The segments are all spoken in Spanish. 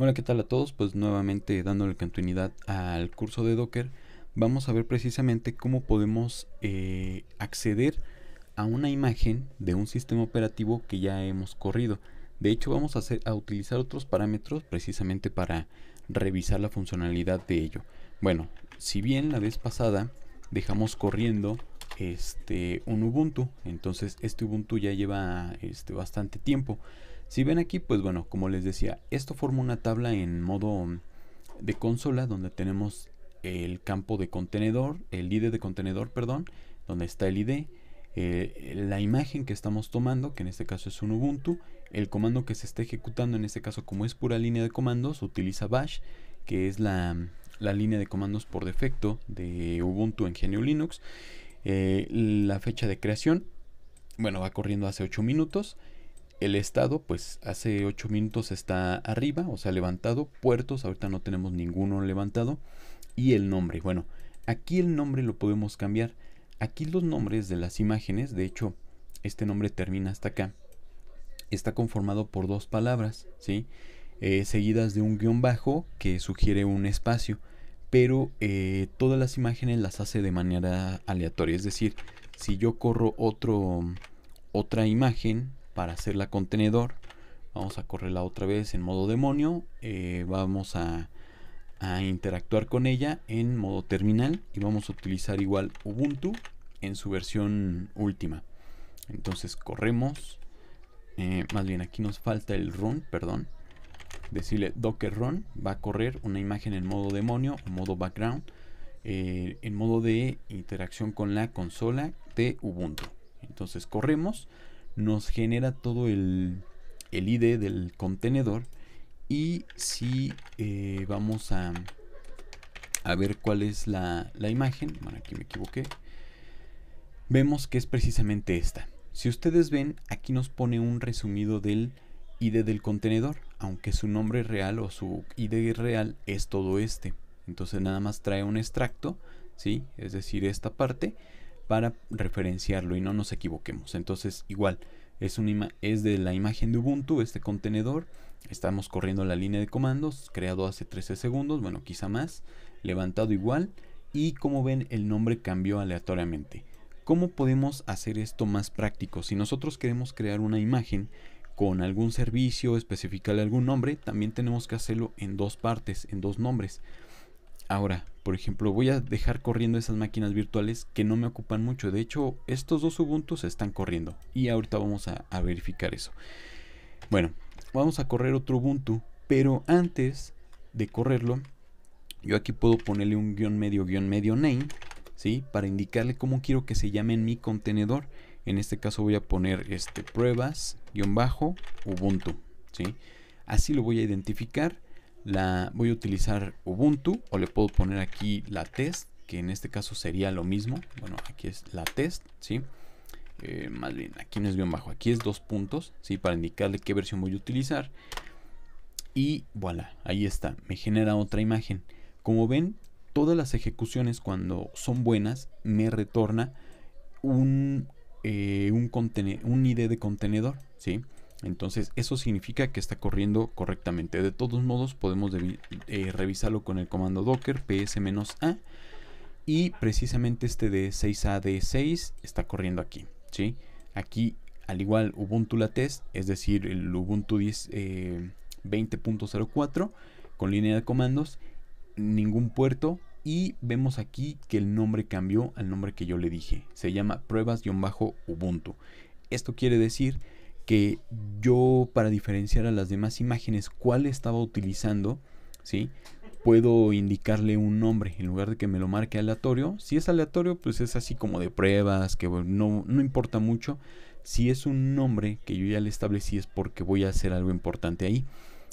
Hola, ¿qué tal a todos? Pues nuevamente dándole continuidad al curso de Docker, vamos a ver precisamente cómo podemos eh, acceder a una imagen de un sistema operativo que ya hemos corrido. De hecho, vamos a, hacer, a utilizar otros parámetros precisamente para revisar la funcionalidad de ello. Bueno, si bien la vez pasada dejamos corriendo este un Ubuntu, entonces este Ubuntu ya lleva este, bastante tiempo. Si ven aquí, pues bueno, como les decía, esto forma una tabla en modo de consola donde tenemos el campo de contenedor, el ID de contenedor, perdón, donde está el ID, eh, la imagen que estamos tomando, que en este caso es un Ubuntu, el comando que se está ejecutando, en este caso como es pura línea de comandos, utiliza bash, que es la, línea de comandos por defecto de Ubuntu en GNU Linux, eh, la fecha de creación, bueno, va corriendo hace 8 minutos, el estado, pues hace 8 minutos está arriba, o sea, levantado. Puertos, ahorita no tenemos ninguno levantado. Y el nombre, bueno, aquí el nombre lo podemos cambiar. Aquí los nombres de las imágenes, de hecho, este nombre termina hasta acá. Está conformado por dos palabras, ¿sí? Eh, seguidas de un guión bajo que sugiere un espacio. Pero eh, todas las imágenes las hace de manera aleatoria. Es decir, si yo corro otro, otra imagen, para hacerla contenedor. Vamos a correrla otra vez en modo demonio. Eh, vamos a, interactuar con ella en modo terminal. Y vamos a utilizar igual Ubuntu en su versión última. Entonces corremos. Eh, más bien aquí nos falta el run, perdón. Decirle docker run. Va a correr una imagen en modo demonio En modo background. Eh, en modo de interacción con la consola de Ubuntu. Entonces corremos nos genera todo el, el ID del contenedor. Y si eh, vamos a, a, ver cuál es la, la imagen, bueno, aquí me equivoqué, vemos que es precisamente esta. Si ustedes ven, aquí nos pone un resumido del ID del contenedor, aunque su nombre real o su ID real es todo este. Entonces nada más trae un extracto, ¿sí? es decir, esta parte, para referenciarlo y no nos equivoquemos. Entonces, igual, es, es de la imagen de Ubuntu, este contenedor. Estamos corriendo la línea de comandos, creado hace 13 segundos, bueno, quizá más, levantado igual. Y como ven, el nombre cambió aleatoriamente. ¿Cómo podemos hacer esto más práctico? Si nosotros queremos crear una imagen con algún servicio, especificarle algún nombre, también tenemos que hacerlo en dos partes, en dos nombres. Ahora, por ejemplo, voy a dejar corriendo esas máquinas virtuales que no me ocupan mucho. De hecho, estos dos Ubuntu se están corriendo y ahorita vamos a, verificar eso. Bueno, vamos a correr otro Ubuntu, pero antes de correrlo, yo aquí puedo ponerle un guión medio guión medio name, ¿sí? Para indicarle cómo quiero que se llame en mi contenedor. En este caso voy a poner este pruebas guión bajo Ubuntu, ¿sí? Así lo voy a identificar voy a utilizar Ubuntu o le puedo poner aquí la test, que en este caso sería lo mismo. Bueno, aquí es la test, ¿sí? Eh, más bien, aquí no es bien bajo, aquí es dos puntos, ¿sí? Para indicarle qué versión voy a utilizar. Y voilà, ahí está, me genera otra imagen. Como ven, todas las ejecuciones cuando son buenas me retorna un, eh, un, un ID de contenedor, ¿sí? Entonces eso significa que está corriendo correctamente. De todos modos podemos eh, revisarlo con el comando docker ps-a y precisamente este de 6 de 6 está corriendo aquí. Aquí al igual Ubuntu la test, es decir el Ubuntu 20.04 eh, con línea de comandos, ningún puerto y vemos aquí que el nombre cambió al nombre que yo le dije. Se llama pruebas-ubuntu. Esto quiere decir que yo para diferenciar a las demás imágenes cuál estaba utilizando, ¿sí? Puedo indicarle un nombre en lugar de que me lo marque aleatorio. Si es aleatorio, pues es así como de pruebas, que no, no importa mucho. Si es un nombre que yo ya le establecí es porque voy a hacer algo importante ahí.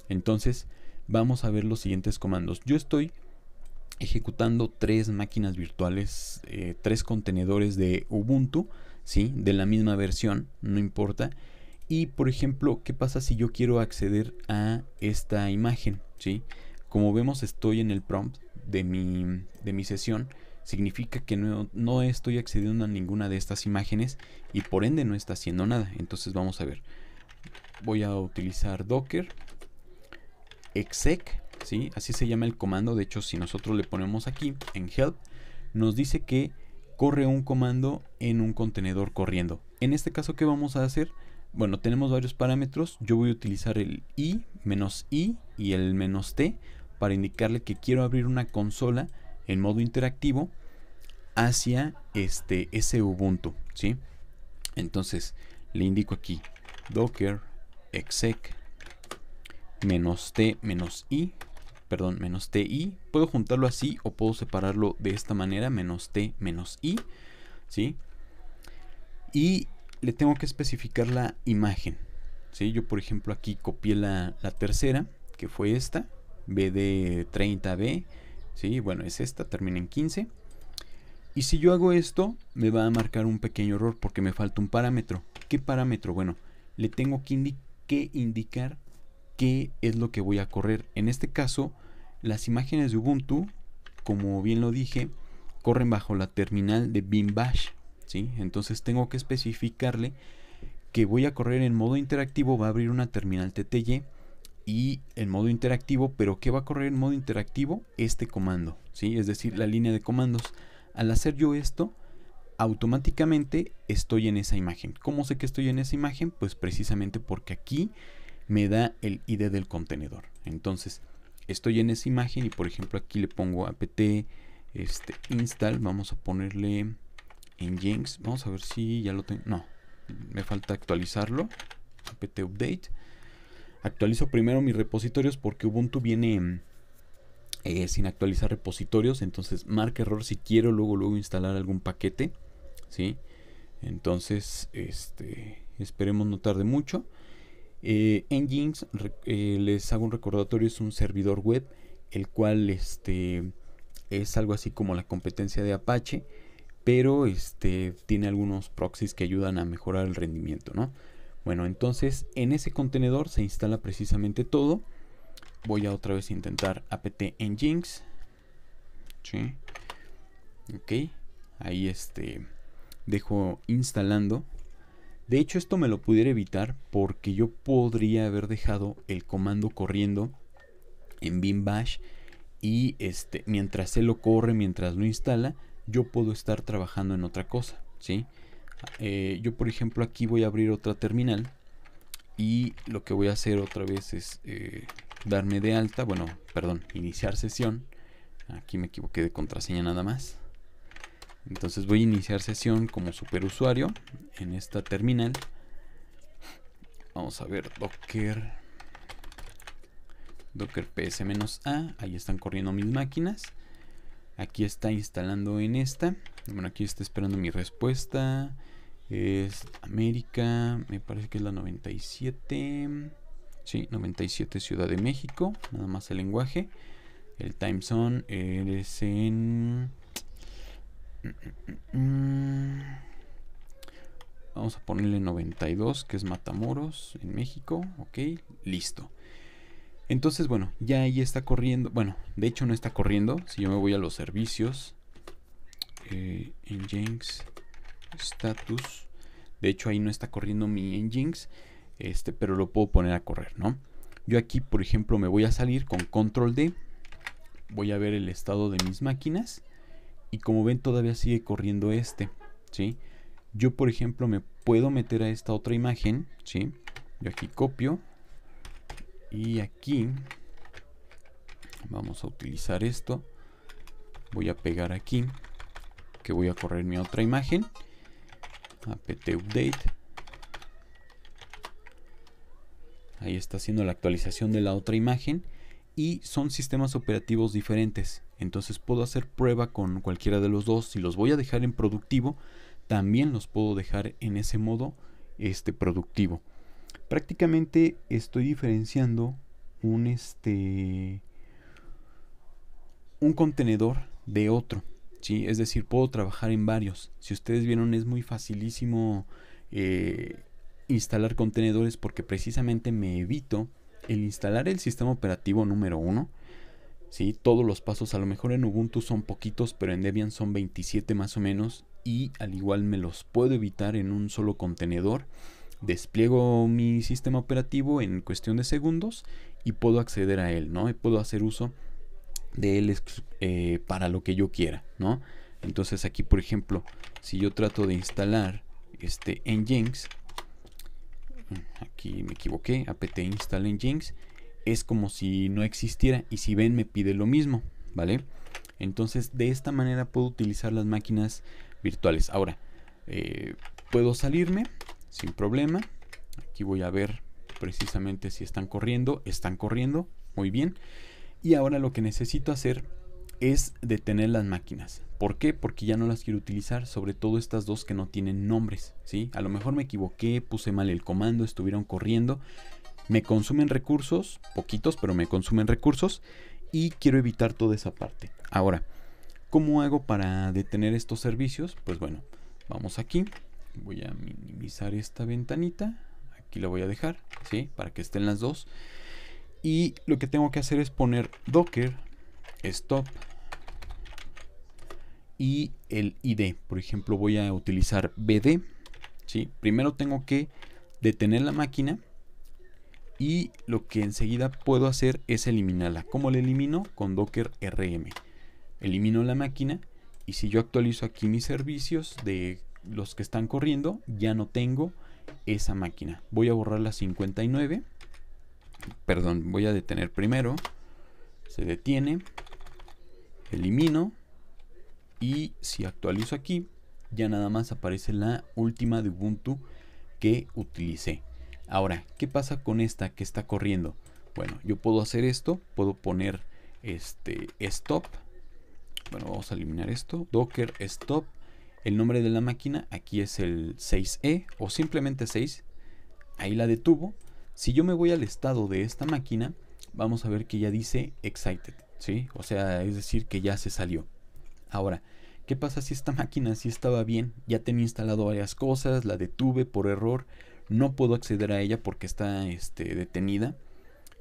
Entonces, vamos a ver los siguientes comandos. Yo estoy ejecutando tres máquinas virtuales, eh, tres contenedores de Ubuntu, ¿sí? De la misma versión, no importa. Y por ejemplo, ¿qué pasa si yo quiero acceder a esta imagen? ¿Sí? Como vemos estoy en el prompt de mi, de mi sesión. Significa que no, estoy accediendo a ninguna de estas imágenes y por ende no está haciendo nada. Entonces vamos a ver. Voy a utilizar Docker exec, ¿sí? así se llama el comando. De hecho, si nosotros le ponemos aquí en help, nos dice que corre un comando en un contenedor corriendo. En este caso, ¿qué vamos a hacer? Bueno, tenemos varios parámetros. Yo voy a utilizar el i, menos i y el menos t para indicarle que quiero abrir una consola en modo interactivo hacia este ese Ubuntu, ¿sí? Entonces, le indico aquí docker exec menos t menos i, perdón, menos ti. Puedo juntarlo así o puedo separarlo de esta manera, menos t menos i, ¿sí? Y le tengo que especificar la imagen. si Yo, por ejemplo, aquí copié la, tercera, que fue esta, BD30B. ¿sí? Bueno, es esta, termina en 15. Y si yo hago esto, me va a marcar un pequeño error porque me falta un parámetro. ¿Qué parámetro? Bueno, le tengo que, que indicar qué es lo que voy a correr. En este caso, las imágenes de Ubuntu, como bien lo dije, corren bajo la terminal de BIMBASH entonces tengo que especificarle que voy a correr en modo interactivo, va a abrir una terminal TTY y en modo interactivo, pero ¿qué va a correr en modo interactivo? Este comando, ¿sí? Es decir, la línea de comandos. Al hacer yo esto, automáticamente estoy en esa imagen. ¿Cómo sé que estoy en esa imagen? Pues precisamente porque aquí me da el ID del contenedor. Entonces, estoy en esa imagen y por ejemplo aquí le pongo apt este install, vamos a ponerle en Jinx. Vamos a ver si ya lo tengo. No, me falta actualizarlo. apt update. Actualizo primero mis repositorios porque Ubuntu viene eh, sin actualizar repositorios. Entonces marca error si quiero luego, luego instalar algún paquete. ¿sí? Entonces, este, esperemos no tarde mucho. Eh, en Jinx eh, les hago un recordatorio, es un servidor web, el cual este, es algo así como la competencia de Apache pero este, tiene algunos proxies que ayudan a mejorar el rendimiento, ¿no? Bueno, entonces en ese contenedor se instala precisamente todo. Voy a otra vez intentar apt en Sí. Ok. Ahí este dejo instalando. De hecho, esto me lo pudiera evitar porque yo podría haber dejado el comando corriendo en bin bash y este mientras se lo corre, mientras lo instala, yo puedo estar trabajando en otra cosa, ¿sí? Eh, yo, por ejemplo, aquí voy a abrir otra terminal y lo que voy a hacer otra vez es eh, darme de alta, bueno, perdón, iniciar sesión. Aquí me equivoqué de contraseña nada más. Entonces voy a iniciar sesión como superusuario en esta terminal. Vamos a ver, docker docker ps-a, ahí están corriendo mis máquinas. Aquí está instalando en esta. Bueno, aquí está esperando mi respuesta. Es América, me parece que es la 97. Sí, 97 Ciudad de México. Nada más el lenguaje. El time zone es en... Vamos a ponerle 92, que es Matamoros, en México. Ok, listo. Entonces, bueno, ya ahí está corriendo. Bueno, de hecho no está corriendo. Si yo me voy a los servicios, eh, status. De hecho ahí no está corriendo mi Nginx, este, pero lo puedo poner a correr, ¿no? Yo aquí, por ejemplo, me voy a salir con control D. Voy a ver el estado de mis máquinas. Y como ven, todavía sigue corriendo este, ¿sí? Yo, por ejemplo, me puedo meter a esta otra imagen, ¿sí? Yo aquí copio, y aquí vamos a utilizar esto. Voy a pegar aquí que voy a correr mi otra imagen. apt update. Ahí está haciendo la actualización de la otra imagen. Y son sistemas operativos diferentes. Entonces puedo hacer prueba con cualquiera de los dos. Si los voy a dejar en productivo, también los puedo dejar en ese modo este productivo prácticamente estoy diferenciando un este un contenedor de otro ¿sí? es decir puedo trabajar en varios si ustedes vieron es muy facilísimo eh, instalar contenedores porque precisamente me evito el instalar el sistema operativo número uno ¿sí? todos los pasos a lo mejor en Ubuntu son poquitos pero en Debian son 27 más o menos y al igual me los puedo evitar en un solo contenedor despliego mi sistema operativo en cuestión de segundos y puedo acceder a él, ¿no? Y puedo hacer uso de él eh, para lo que yo quiera, ¿no? Entonces aquí, por ejemplo, si yo trato de instalar este Nginx, mm, aquí me equivoqué, apt install Nginx, es como si no existiera y si ven me pide lo mismo, ¿vale? Entonces de esta manera puedo utilizar las máquinas virtuales. Ahora, eh, puedo salirme sin problema. Aquí voy a ver precisamente si están corriendo. Están corriendo, muy bien. Y ahora lo que necesito hacer es detener las máquinas. ¿Por qué? Porque ya no las quiero utilizar, sobre todo estas dos que no tienen nombres, ¿sí? A lo mejor me equivoqué, puse mal el comando, estuvieron corriendo. Me consumen recursos, poquitos, pero me consumen recursos y quiero evitar toda esa parte. Ahora, ¿cómo hago para detener estos servicios? Pues bueno, vamos aquí, voy a minimizar esta ventanita. Aquí la voy a dejar, ¿sí? Para que estén las dos. Y lo que tengo que hacer es poner docker stop y el id. Por ejemplo, voy a utilizar bd, ¿sí? Primero tengo que detener la máquina y lo que enseguida puedo hacer es eliminarla. ¿Cómo la elimino? Con docker rm. Elimino la máquina y si yo actualizo aquí mis servicios de los que están corriendo, ya no tengo esa máquina. Voy a borrar la 59. Perdón, voy a detener primero. Se detiene. Elimino. Y si actualizo aquí, ya nada más aparece la última de Ubuntu que utilicé. Ahora, ¿qué pasa con esta que está corriendo? Bueno, yo puedo hacer esto. Puedo poner este stop. Bueno, vamos a eliminar esto. Docker stop el nombre de la máquina aquí es el 6E o simplemente 6. Ahí la detuvo. Si yo me voy al estado de esta máquina, vamos a ver que ya dice excited, ¿sí? O sea, es decir, que ya se salió. Ahora, ¿qué pasa si esta máquina sí estaba bien? Ya tenía instalado varias cosas, la detuve por error, no puedo acceder a ella porque está este, detenida.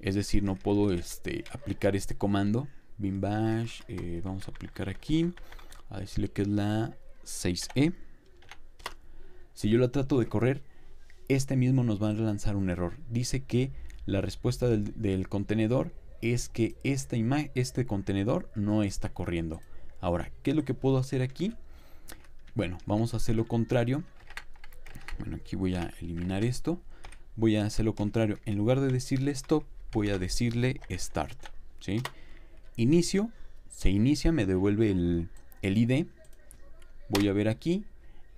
Es decir, no puedo este, aplicar este comando. Bin eh, vamos a aplicar aquí. A decirle que es la 6E. Si yo la trato de correr, este mismo nos va a lanzar un error. Dice que la respuesta del, contenedor es que esta este contenedor no está corriendo. Ahora, ¿qué es lo que puedo hacer aquí? Bueno, vamos a hacer lo contrario. Bueno, aquí voy a eliminar esto. Voy a hacer lo contrario. En lugar de decirle stop, voy a decirle start. ¿sí? Inicio, se inicia, me devuelve el, el ID voy a ver aquí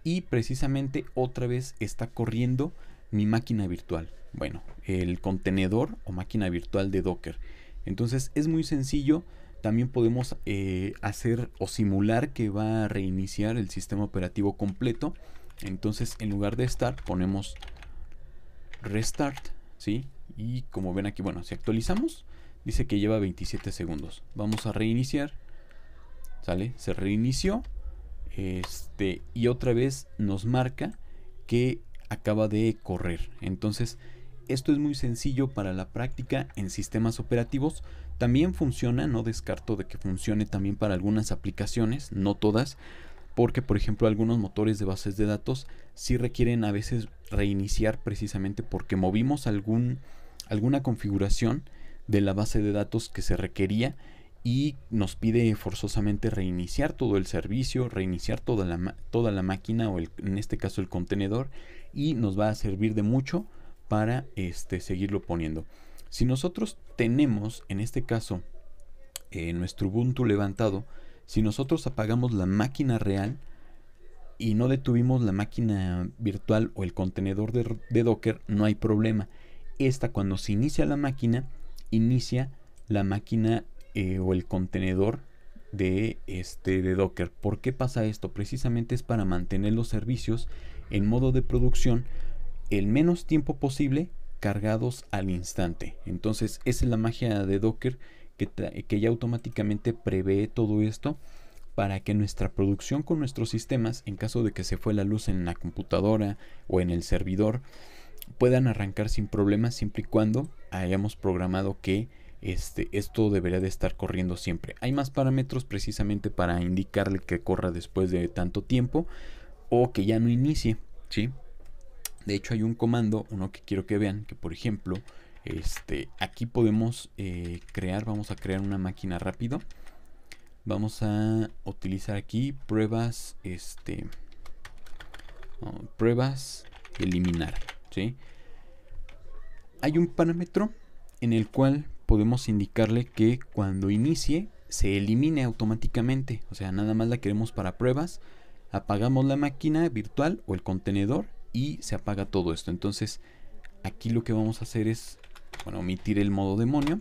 y precisamente otra vez está corriendo mi máquina virtual. Bueno, el contenedor o máquina virtual de Docker. Entonces es muy sencillo. También podemos eh, hacer o simular que va a reiniciar el sistema operativo completo. Entonces en lugar de start ponemos restart. ¿sí? Y como ven aquí, bueno, si actualizamos, dice que lleva 27 segundos. Vamos a reiniciar. ¿Sale? Se reinició este, y otra vez nos marca que acaba de correr. Entonces, esto es muy sencillo para la práctica en sistemas operativos. También funciona, no descarto de que funcione también para algunas aplicaciones, no todas, porque por ejemplo algunos motores de bases de datos sí requieren a veces reiniciar precisamente porque movimos algún, alguna configuración de la base de datos que se requería y nos pide forzosamente reiniciar todo el servicio, reiniciar toda la, toda la máquina o en este caso el contenedor y nos va a servir de mucho para este, seguirlo poniendo. Si nosotros tenemos en este caso eh, nuestro Ubuntu levantado, si nosotros apagamos la máquina real y no detuvimos la máquina virtual o el contenedor de, de Docker, no hay problema. Esta cuando se inicia la máquina, inicia la máquina eh, o el contenedor de, este, de Docker. ¿Por qué pasa esto? Precisamente es para mantener los servicios en modo de producción el menos tiempo posible cargados al instante. Entonces esa es la magia de Docker que, que ya automáticamente prevé todo esto para que nuestra producción con nuestros sistemas, en caso de que se fue la luz en la computadora o en el servidor, puedan arrancar sin problemas siempre y cuando hayamos programado que este, esto debería de estar corriendo siempre. Hay más parámetros precisamente para indicarle que corra después de tanto tiempo o que ya no inicie, ¿sí? De hecho hay un comando, uno que quiero que vean, que por ejemplo, este, aquí podemos eh, crear, vamos a crear una máquina rápido. Vamos a utilizar aquí pruebas, este, pruebas eliminar, ¿sí? Hay un parámetro en el cual podemos indicarle que cuando inicie se elimine automáticamente. O sea, nada más la queremos para pruebas. Apagamos la máquina virtual o el contenedor y se apaga todo esto. Entonces, aquí lo que vamos a hacer es, bueno, omitir el modo demonio.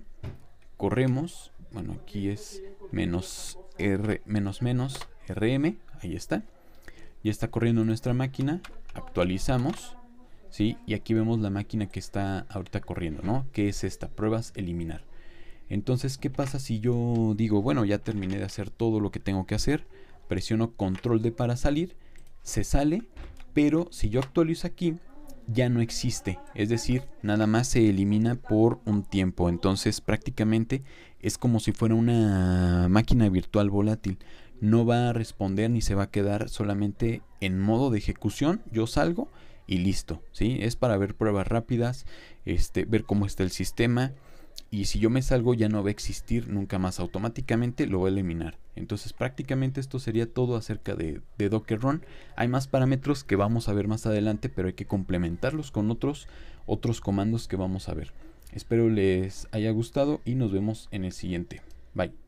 Corremos. Bueno, aquí es menos R, menos menos RM. Ahí está. Ya está corriendo nuestra máquina. Actualizamos. Y aquí vemos la máquina que está ahorita corriendo, ¿no? Que es esta, pruebas eliminar. Entonces, ¿qué pasa si yo digo, bueno, ya terminé de hacer todo lo que tengo que hacer, presiono control D para salir, se sale, pero si yo actualizo aquí, ya no existe, es decir, nada más se elimina por un tiempo, entonces prácticamente es como si fuera una máquina virtual volátil, no va a responder ni se va a quedar solamente en modo de ejecución, yo salgo y listo, ¿sí? Es para ver pruebas rápidas, este, ver cómo está el sistema y si yo me salgo ya no va a existir nunca más automáticamente, lo va a eliminar. Entonces prácticamente esto sería todo acerca de, de Docker Run. Hay más parámetros que vamos a ver más adelante, pero hay que complementarlos con otros, otros comandos que vamos a ver. Espero les haya gustado y nos vemos en el siguiente. Bye.